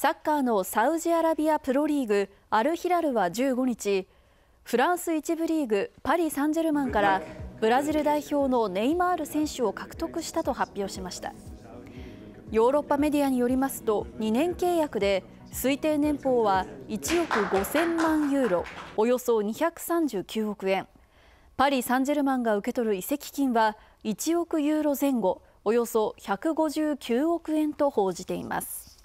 サッカーのサウジアラビアプロリーグアルヒラルは15日フランス1部リーグパリ・サンジェルマンからブラジル代表のネイマール選手を獲得したと発表しましたヨーロッパメディアによりますと2年契約で推定年俸は1億5000万ユーロおよそ239億円パリ・サンジェルマンが受け取る移籍金は1億ユーロ前後およそ159億円と報じています